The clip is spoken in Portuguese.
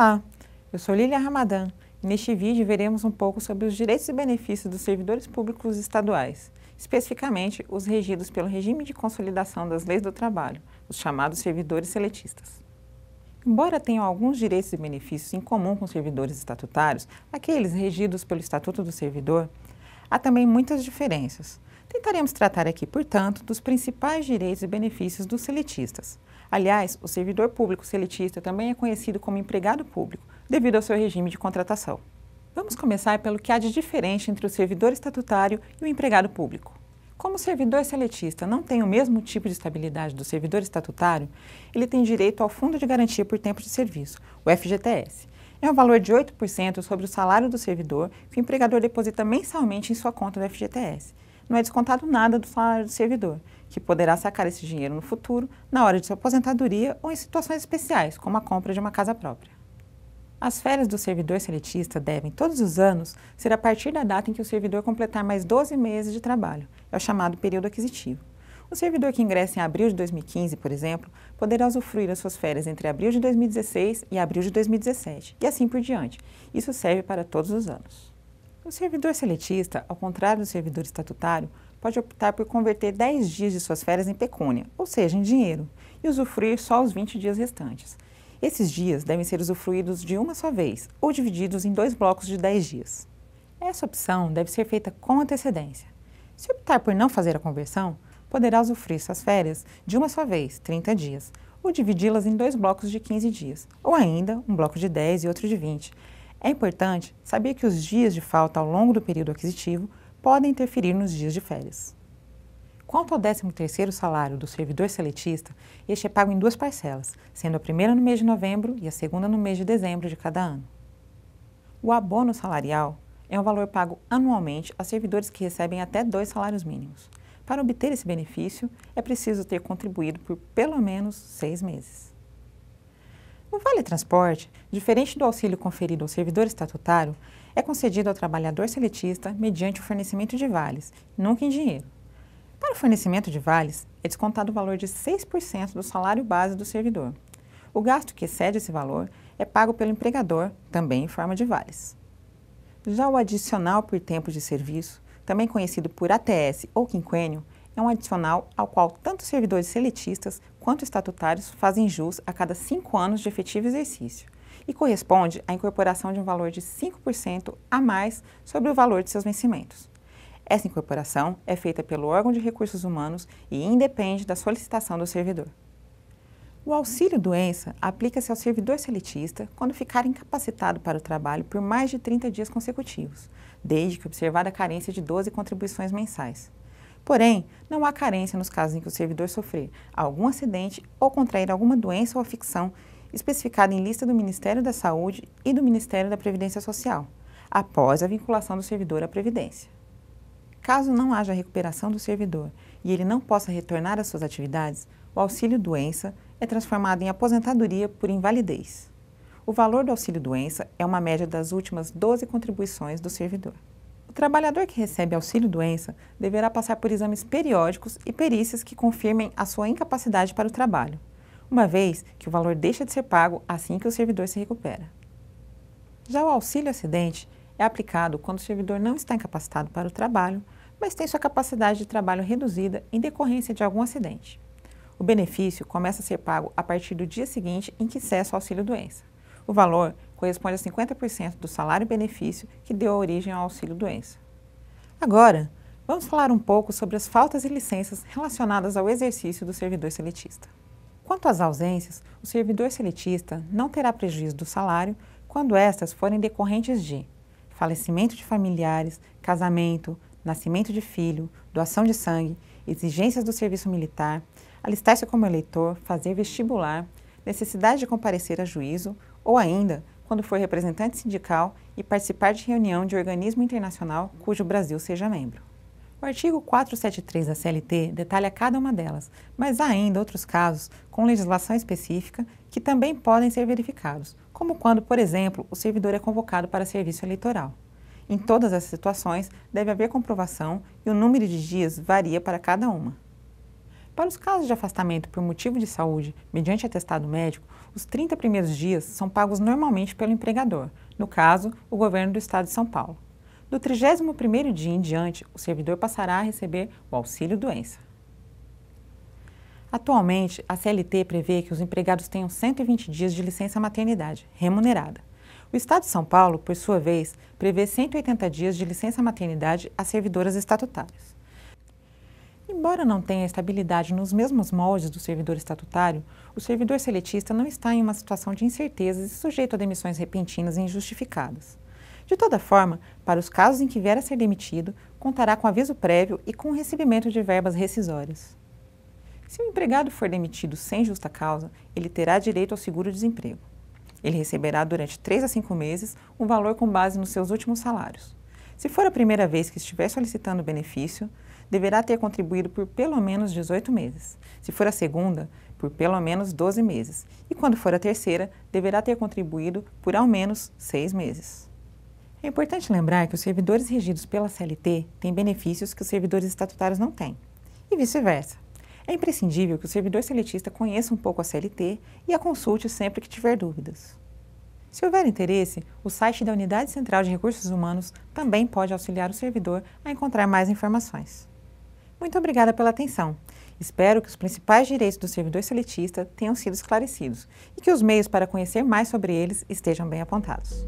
Olá, eu sou Lília Ramadan e neste vídeo veremos um pouco sobre os direitos e benefícios dos servidores públicos estaduais, especificamente os regidos pelo regime de consolidação das leis do trabalho, os chamados servidores seletistas. Embora tenham alguns direitos e benefícios em comum com os servidores estatutários, aqueles regidos pelo Estatuto do Servidor, há também muitas diferenças. Tentaremos tratar aqui, portanto, dos principais direitos e benefícios dos seletistas. Aliás, o servidor público seletista também é conhecido como empregado público, devido ao seu regime de contratação. Vamos começar pelo que há de diferente entre o servidor estatutário e o empregado público. Como o servidor seletista não tem o mesmo tipo de estabilidade do servidor estatutário, ele tem direito ao Fundo de Garantia por Tempo de Serviço, o FGTS. É um valor de 8% sobre o salário do servidor que o empregador deposita mensalmente em sua conta do FGTS não é descontado nada do salário do servidor, que poderá sacar esse dinheiro no futuro, na hora de sua aposentadoria ou em situações especiais, como a compra de uma casa própria. As férias do servidor seletista devem, todos os anos, ser a partir da data em que o servidor completar mais 12 meses de trabalho, é o chamado período aquisitivo. O servidor que ingressa em abril de 2015, por exemplo, poderá usufruir das suas férias entre abril de 2016 e abril de 2017, e assim por diante. Isso serve para todos os anos. O servidor seletista, ao contrário do servidor estatutário, pode optar por converter 10 dias de suas férias em pecúnia, ou seja, em dinheiro, e usufruir só os 20 dias restantes. Esses dias devem ser usufruídos de uma só vez, ou divididos em dois blocos de 10 dias. Essa opção deve ser feita com antecedência. Se optar por não fazer a conversão, poderá usufruir suas férias de uma só vez, 30 dias, ou dividi-las em dois blocos de 15 dias, ou ainda um bloco de 10 e outro de 20, é importante saber que os dias de falta ao longo do período aquisitivo podem interferir nos dias de férias. Quanto ao 13º salário do servidor seletista, este é pago em duas parcelas, sendo a primeira no mês de novembro e a segunda no mês de dezembro de cada ano. O abono salarial é um valor pago anualmente a servidores que recebem até dois salários mínimos. Para obter esse benefício, é preciso ter contribuído por pelo menos seis meses. O Vale Transporte, diferente do auxílio conferido ao servidor estatutário, é concedido ao trabalhador seletista mediante o fornecimento de vales, nunca em dinheiro. Para o fornecimento de vales, é descontado o valor de 6% do salário base do servidor. O gasto que excede esse valor é pago pelo empregador, também em forma de vales. Já o adicional por tempo de serviço, também conhecido por ATS ou quinquênio, é um adicional ao qual tanto servidores seletistas quanto estatutários fazem jus a cada cinco anos de efetivo exercício e corresponde à incorporação de um valor de 5% a mais sobre o valor de seus vencimentos. Essa incorporação é feita pelo órgão de recursos humanos e independe da solicitação do servidor. O auxílio doença aplica-se ao servidor seletista quando ficar incapacitado para o trabalho por mais de 30 dias consecutivos, desde que observada a carência de 12 contribuições mensais. Porém, não há carência nos casos em que o servidor sofrer algum acidente ou contrair alguma doença ou afecção especificada em lista do Ministério da Saúde e do Ministério da Previdência Social, após a vinculação do servidor à Previdência. Caso não haja recuperação do servidor e ele não possa retornar às suas atividades, o auxílio-doença é transformado em aposentadoria por invalidez. O valor do auxílio-doença é uma média das últimas 12 contribuições do servidor. O trabalhador que recebe auxílio-doença deverá passar por exames periódicos e perícias que confirmem a sua incapacidade para o trabalho, uma vez que o valor deixa de ser pago assim que o servidor se recupera. Já o auxílio-acidente é aplicado quando o servidor não está incapacitado para o trabalho, mas tem sua capacidade de trabalho reduzida em decorrência de algum acidente. O benefício começa a ser pago a partir do dia seguinte em que cessa o auxílio-doença. O valor corresponde a 50% do salário e benefício que deu origem ao auxílio-doença. Agora, vamos falar um pouco sobre as faltas e licenças relacionadas ao exercício do servidor seletista. Quanto às ausências, o servidor seletista não terá prejuízo do salário quando estas forem decorrentes de falecimento de familiares, casamento, nascimento de filho, doação de sangue, exigências do serviço militar, alistar-se como eleitor, fazer vestibular, necessidade de comparecer a juízo ou ainda quando for representante sindical e participar de reunião de organismo internacional cujo Brasil seja membro. O artigo 473 da CLT detalha cada uma delas, mas há ainda outros casos com legislação específica que também podem ser verificados, como quando, por exemplo, o servidor é convocado para serviço eleitoral. Em todas as situações, deve haver comprovação e o número de dias varia para cada uma. Para os casos de afastamento por motivo de saúde, mediante atestado médico, os 30 primeiros dias são pagos normalmente pelo empregador, no caso, o governo do estado de São Paulo. Do 31º dia em diante, o servidor passará a receber o auxílio doença. Atualmente, a CLT prevê que os empregados tenham 120 dias de licença maternidade remunerada. O Estado de São Paulo, por sua vez, prevê 180 dias de licença maternidade a servidoras estatutárias. Embora não tenha estabilidade nos mesmos moldes do servidor estatutário, o servidor seletista não está em uma situação de incertezas e sujeito a demissões repentinas e injustificadas. De toda forma, para os casos em que vier a ser demitido, contará com aviso prévio e com o recebimento de verbas rescisórias. Se o empregado for demitido sem justa causa, ele terá direito ao seguro-desemprego. Ele receberá durante 3 a 5 meses um valor com base nos seus últimos salários. Se for a primeira vez que estiver solicitando o benefício, deverá ter contribuído por pelo menos 18 meses. Se for a segunda, por pelo menos 12 meses. E quando for a terceira, deverá ter contribuído por ao menos 6 meses. É importante lembrar que os servidores regidos pela CLT têm benefícios que os servidores estatutários não têm, e vice-versa. É imprescindível que o servidor seletista conheça um pouco a CLT e a consulte sempre que tiver dúvidas. Se houver interesse, o site da Unidade Central de Recursos Humanos também pode auxiliar o servidor a encontrar mais informações. Muito obrigada pela atenção. Espero que os principais direitos do servidor seletista tenham sido esclarecidos e que os meios para conhecer mais sobre eles estejam bem apontados.